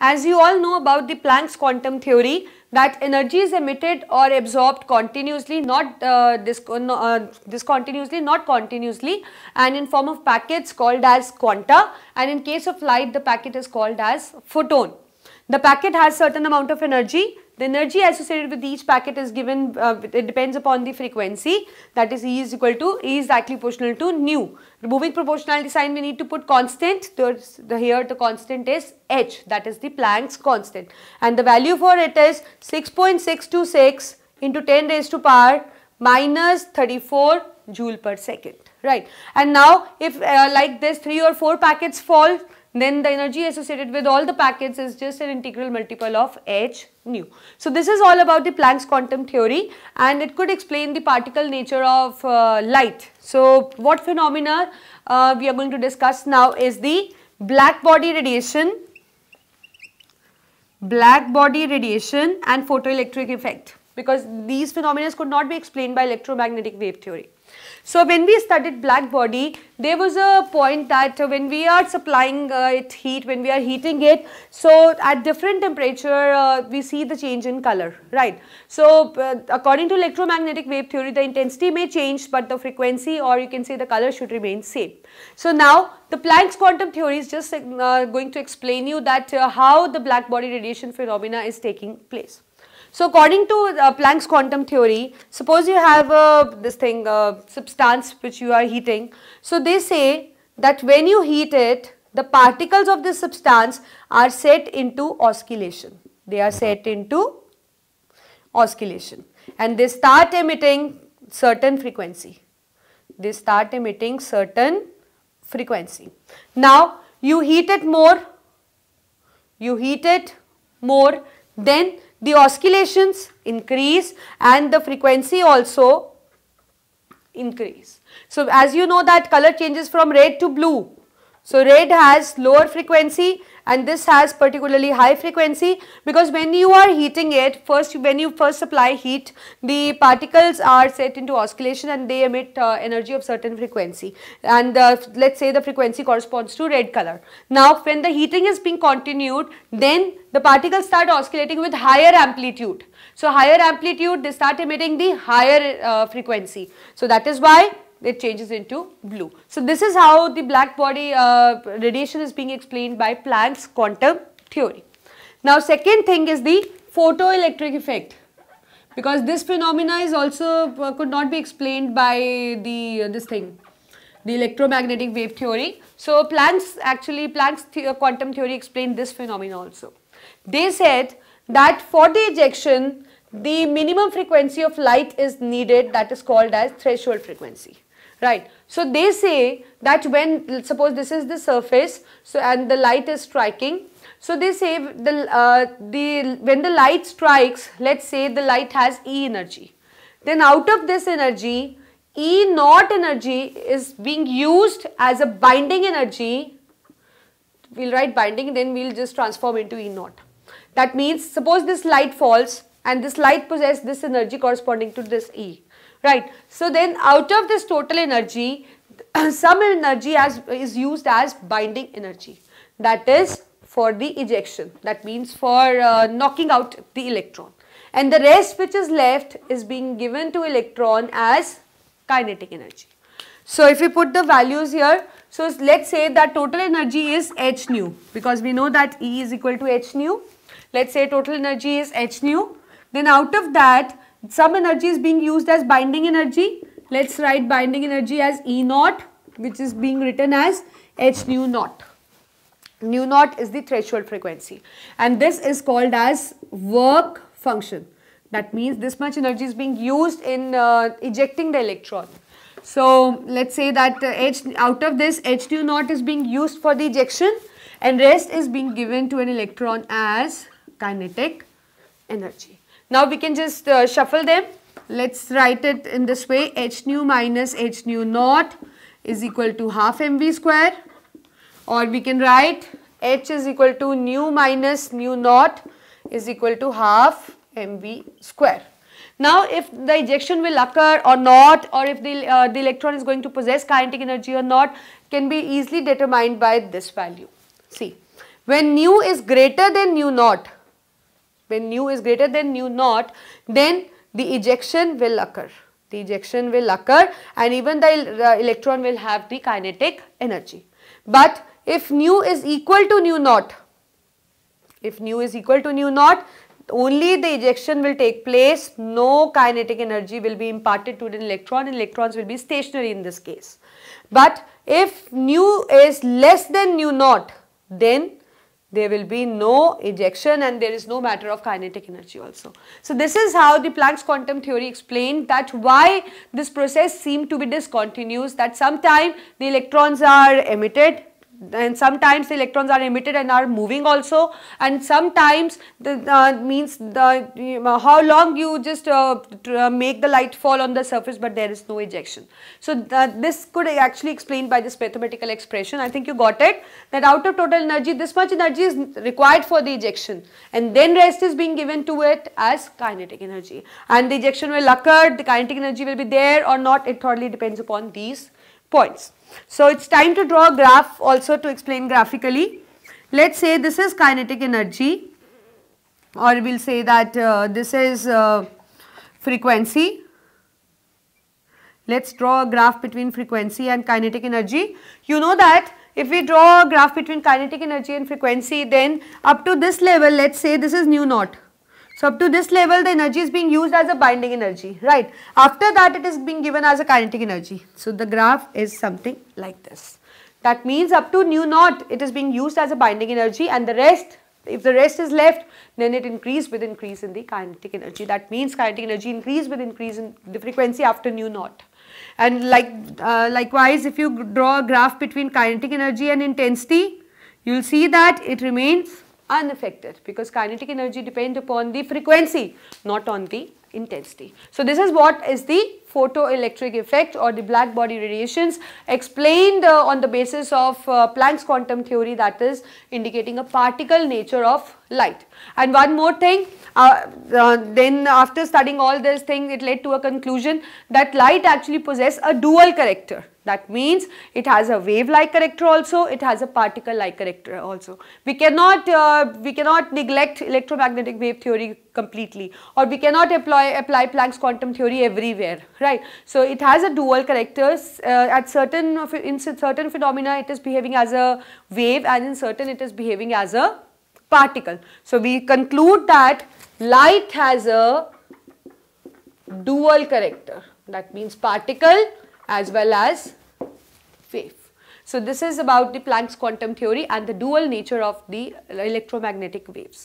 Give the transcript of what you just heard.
As you all know about the Planck's quantum theory that energy is emitted or absorbed continuously not uh, uh, uh, discontinuously not continuously and in form of packets called as quanta and in case of light the packet is called as photon. The packet has certain amount of energy the energy associated with each packet is given, uh, it depends upon the frequency that is E is equal to, E is directly proportional to nu. Removing proportionality sign we need to put constant, the, here the constant is H that is the Planck's constant and the value for it is 6.626 into 10 raised to power minus 34 joule per second right and now if uh, like this 3 or 4 packets fall then the energy associated with all the packets is just an integral multiple of h nu. So this is all about the Planck's quantum theory and it could explain the particle nature of uh, light. So what phenomena uh, we are going to discuss now is the black body radiation, black body radiation and photoelectric effect because these phenomena could not be explained by electromagnetic wave theory. So when we studied black body, there was a point that when we are supplying uh, it heat, when we are heating it, so at different temperature, uh, we see the change in color, right? So uh, according to electromagnetic wave theory, the intensity may change, but the frequency or you can say the color should remain same. So now the Planck's quantum theory is just uh, going to explain you that uh, how the black body radiation phenomena is taking place. So according to uh, Planck's quantum theory, suppose you have uh, this thing, uh, substance which you are heating. So they say that when you heat it, the particles of this substance are set into oscillation. They are set into oscillation and they start emitting certain frequency. They start emitting certain frequency. Now you heat it more, you heat it more, then the oscillations increase and the frequency also increase. So, as you know that color changes from red to blue so red has lower frequency and this has particularly high frequency because when you are heating it first when you first supply heat the particles are set into oscillation and they emit uh, energy of certain frequency and uh, let's say the frequency corresponds to red color. Now when the heating is being continued then the particles start oscillating with higher amplitude. So higher amplitude they start emitting the higher uh, frequency. So that is why it changes into blue. So this is how the black body uh, radiation is being explained by Planck's quantum theory. Now second thing is the photoelectric effect because this phenomena is also uh, could not be explained by the uh, this thing the electromagnetic wave theory. So Planck's actually Planck's the uh, quantum theory explained this phenomena also. They said that for the ejection the minimum frequency of light is needed that is called as threshold frequency right so they say that when suppose this is the surface so and the light is striking so they say the uh, the when the light strikes let's say the light has e energy then out of this energy e naught energy is being used as a binding energy we'll write binding then we'll just transform into e naught that means suppose this light falls and this light possesses this energy corresponding to this e right. So then out of this total energy, some energy as, is used as binding energy that is for the ejection that means for uh, knocking out the electron and the rest which is left is being given to electron as kinetic energy. So if we put the values here, so let's say that total energy is h nu because we know that E is equal to h nu. Let's say total energy is h nu. Then out of that, some energy is being used as binding energy. Let's write binding energy as E naught which is being written as H nu naught. Nu naught is the threshold frequency and this is called as work function. That means this much energy is being used in uh, ejecting the electron. So let's say that uh, H out of this H nu naught is being used for the ejection and rest is being given to an electron as kinetic energy. Now we can just uh, shuffle them. Let's write it in this way. H nu minus H nu naught is equal to half mv square or we can write H is equal to nu minus nu naught is equal to half mv square. Now if the ejection will occur or not or if the, uh, the electron is going to possess kinetic energy or not can be easily determined by this value. See when nu is greater than nu naught when nu is greater than nu naught, then the ejection will occur. The ejection will occur and even the uh, electron will have the kinetic energy. But if nu is equal to nu naught, if nu is equal to nu naught, only the ejection will take place, no kinetic energy will be imparted to an electron and electrons will be stationary in this case. But if nu is less than nu naught, then there will be no ejection and there is no matter of kinetic energy also. So this is how the Planck's quantum theory explained that why this process seemed to be discontinuous that sometime the electrons are emitted and sometimes the electrons are emitted and are moving also and sometimes the uh, means the uh, how long you just uh, uh, make the light fall on the surface but there is no ejection so uh, this could actually explained by this mathematical expression i think you got it that out of total energy this much energy is required for the ejection and then rest is being given to it as kinetic energy and the ejection will occur the kinetic energy will be there or not it totally depends upon these points. So it's time to draw a graph also to explain graphically. Let's say this is kinetic energy or we'll say that uh, this is uh, frequency. Let's draw a graph between frequency and kinetic energy. You know that if we draw a graph between kinetic energy and frequency then up to this level let's say this is nu naught so up to this level the energy is being used as a binding energy, right? After that it is being given as a kinetic energy. So the graph is something like this. That means up to nu naught it is being used as a binding energy and the rest if the rest is left then it increases with increase in the kinetic energy. That means kinetic energy increase with increase in the frequency after nu naught. And like uh, likewise if you draw a graph between kinetic energy and intensity you will see that it remains unaffected because kinetic energy depends upon the frequency not on the intensity. So this is what is the photoelectric effect or the black body radiations explained uh, on the basis of uh, Planck's quantum theory that is indicating a particle nature of light. And one more thing uh, uh then after studying all this thing it led to a conclusion that light actually possess a dual character that means it has a wave-like character also, it has a particle-like character also. We cannot, uh, we cannot neglect electromagnetic wave theory completely or we cannot apply, apply Planck's quantum theory everywhere, right. So it has a dual character. uh, at certain, in certain phenomena it is behaving as a wave and in certain it is behaving as a particle. So we conclude that light has a dual character that means particle as well as wave. So this is about the Planck's quantum theory and the dual nature of the electromagnetic waves.